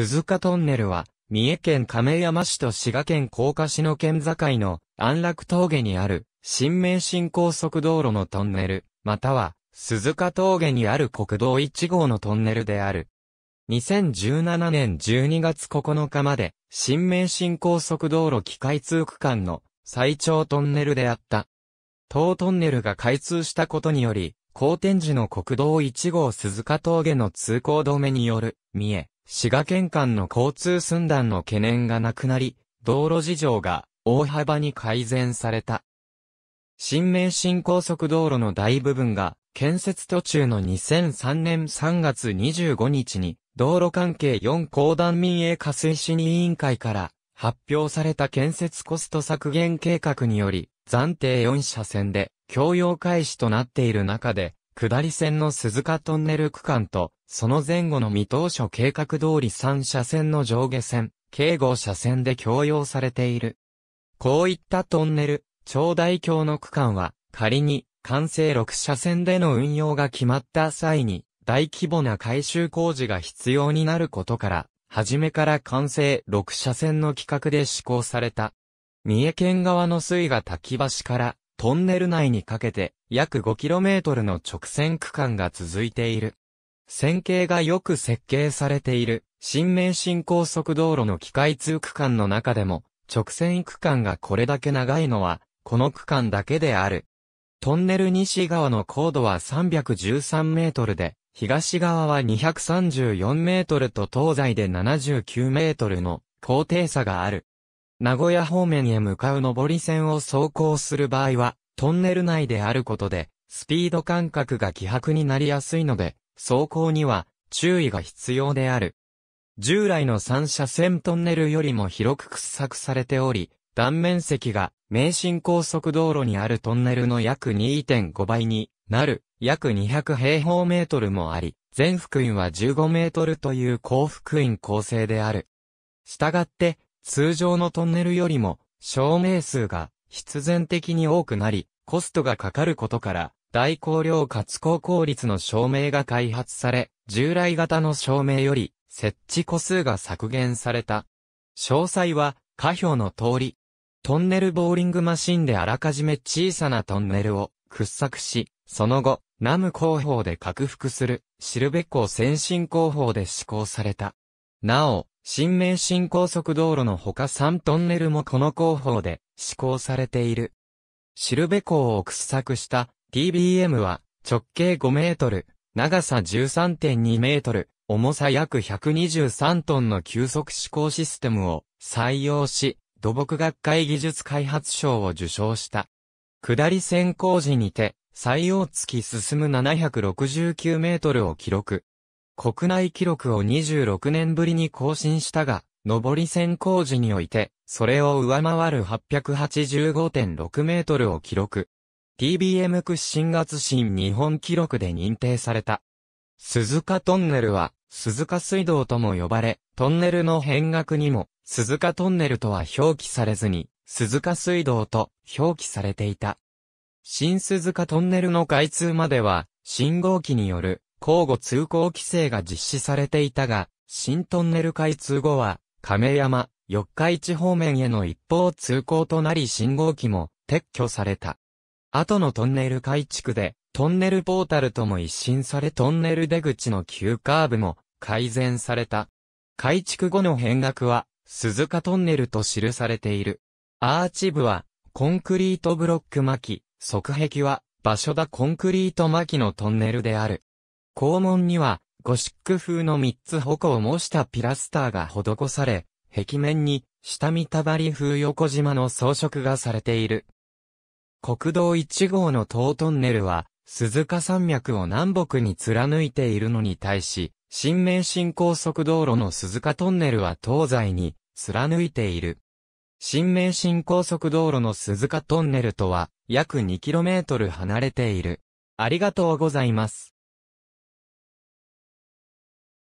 鈴鹿トンネルは、三重県亀山市と滋賀県甲賀市の県境の安楽峠にある、新名神高速道路のトンネル、または、鈴鹿峠にある国道1号のトンネルである。2017年12月9日まで、新名神高速道路機械通区間の最長トンネルであった。当トンネルが開通したことにより、高天寺の国道1号鈴鹿峠の通行止めによる、三重、滋賀県間の交通寸断の懸念がなくなり、道路事情が大幅に改善された。新名神高速道路の大部分が建設途中の2003年3月25日に道路関係4公団民営化水市委員会から発表された建設コスト削減計画により暫定4車線で供用開始となっている中で下り線の鈴鹿トンネル区間と、その前後の未当初計画通り3車線の上下線、計護車線で共用されている。こういったトンネル、超大橋の区間は、仮に、完成6車線での運用が決まった際に、大規模な改修工事が必要になることから、初めから完成6車線の規格で施行された。三重県側の水が滝橋からトンネル内にかけて約 5km の直線区間が続いている。線形がよく設計されている新名神高速道路の機械通区間の中でも直線区間がこれだけ長いのはこの区間だけである。トンネル西側の高度は313メートルで、東側は234メートルと東西で79メートルの高低差がある。名古屋方面へ向かう上り線を走行する場合は、トンネル内であることで、スピード感覚が希薄になりやすいので、走行には注意が必要である。従来の三車線トンネルよりも広く掘削されており、断面積が名神高速道路にあるトンネルの約2.5倍になる約200平方メートルもあり、全幅員は15メートルという高福員構成である。したがって、通常のトンネルよりも、照明数が必然的に多くなり、コストがかかることから、大光量かつ高効率の照明が開発され、従来型の照明より、設置個数が削減された。詳細は、下表の通り。トンネルボーリングマシンであらかじめ小さなトンネルを掘削し、その後、ナム工法で拡幅する、シルベッコ先進工法で施行された。なお、新名神高速道路のほか3トンネルもこの工法で施行されている。シルベ港を掘削した TBM は直径5メートル、長さ13.2メートル、重さ約123トンの急速施行システムを採用し、土木学会技術開発賞を受賞した。下り線工事にて、採用付き進む769メートルを記録。国内記録を26年ぶりに更新したが、上り線工事において、それを上回る885.6メートルを記録。TBM 屈伸月新日本記録で認定された。鈴鹿トンネルは、鈴鹿水道とも呼ばれ、トンネルの変額にも、鈴鹿トンネルとは表記されずに、鈴鹿水道と表記されていた。新鈴鹿トンネルの開通までは、信号機による交互通行規制が実施されていたが、新トンネル開通後は、亀山、四日市方面への一方通行となり信号機も撤去された。後のトンネル改築で、トンネルポータルとも一新されトンネル出口の急カーブも改善された。改築後の変額は、鈴鹿トンネルと記されている。アーチ部は、コンクリートブロック巻き、側壁は、場所だコンクリート巻きのトンネルである。校門には、ゴシック風の三つ矛を模したピラスターが施され、壁面に、下見たばり風横島の装飾がされている。国道1号の東トンネルは、鈴鹿山脈を南北に貫いているのに対し、新名神高速道路の鈴鹿トンネルは東西に貫いている。新名神高速道路の鈴鹿トンネルとは約 2km 離れている。ありがとうございます。